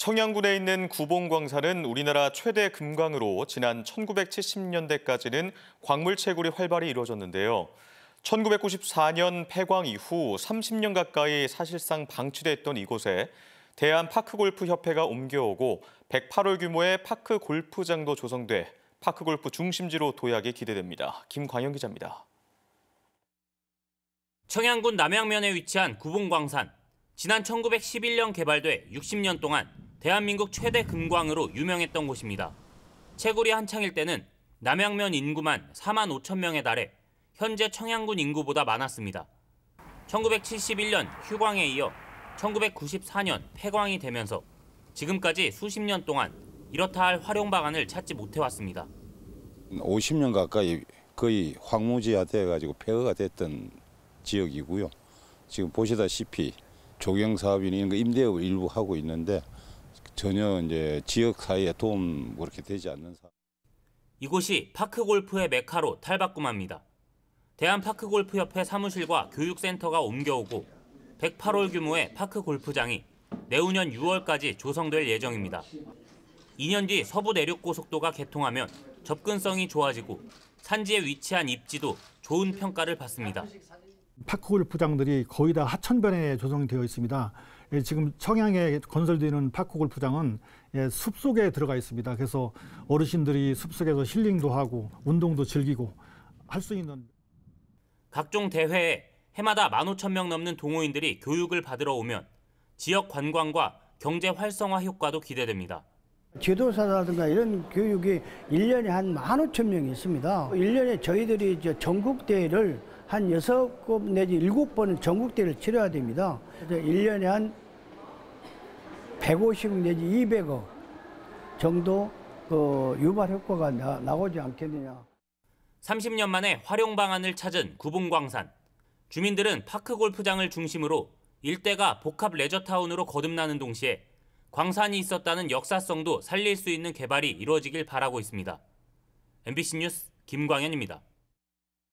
청양군에 있는 구봉광산은 우리나라 최대 금광으로 지난 1970년대까지는 광물채굴이 활발히 이루어졌는데요. 1994년 폐광 이후 30년 가까이 사실상 방치됐던 이곳에 대한파크골프협회가 옮겨오고 108월 규모의 파크골프장도 조성돼 파크골프 중심지로 도약이 기대됩니다. 김광영 기자입니다. 청양군 남양면에 위치한 구봉광산. 지난 1911년 개발돼 60년 동안 대한민국 최대 금광으로 유명했던 곳입니다. 채굴이 한창일 때는 남양면 인구만 4만 5천 명에 달해 현재 청양군 인구보다 많았습니다. 1971년 휴광에 이어 1994년 폐광이 되면서 지금까지 수십 년 동안 이렇다 할 활용 방안을 찾지 못해왔습니다. 50년 가까이 거의 황무지화 돼가지고 폐허가 됐던 지역이고요. 지금 보시다시피 조경사업이나 임대업을 일부 하고 있는데 전혀 이제 지역 사회에 도움 뭐 그렇게 되지 않는 사. 이곳이 파크 골프의 메카로 탈바꿈합니다. 대한 파크 골프 협회 사무실과 교육센터가 옮겨오고 108홀 규모의 파크 골프장이 내후년 6월까지 조성될 예정입니다. 2년 뒤 서부 내륙 고속도가 개통하면 접근성이 좋아지고 산지에 위치한 입지도 좋은 평가를 받습니다. 파크골프장들이 거의 다 하천변에 조성되어 있습니다. 예, 지금 청양에 건설되는 파크골프장은 예, 숲 속에 들어가 있습니다. 그래서 어르신들이 숲 속에서 힐링도 하고 운동도 즐기고 할 수 있는 각종 대회에 해마다 15,000명 넘는 동호인들이 교육을 받으러 오면 지역 관광과 경제 활성화 효과도 기대됩니다. 지도사라든가 이런 교육이 1년에 한1 5 0 0 0명 있습니다. 1년에 저희들이 전국대회를 한 여섯 번 내지 일곱 번 전국대를 치러야 됩니다. 그래서 1년에 한 150억 내지 200억 정도 그 유발 효과가 나, 나오지 않겠느냐. 30년 만에 활용 방안을 찾은 구봉광산. 주민들은 파크 골프장을 중심으로 일대가 복합 레저타운으로 거듭나는 동시에 광산이 있었다는 역사성도 살릴 수 있는 개발이 이루어지길 바라고 있습니다. MBC 뉴스 김광현입니다.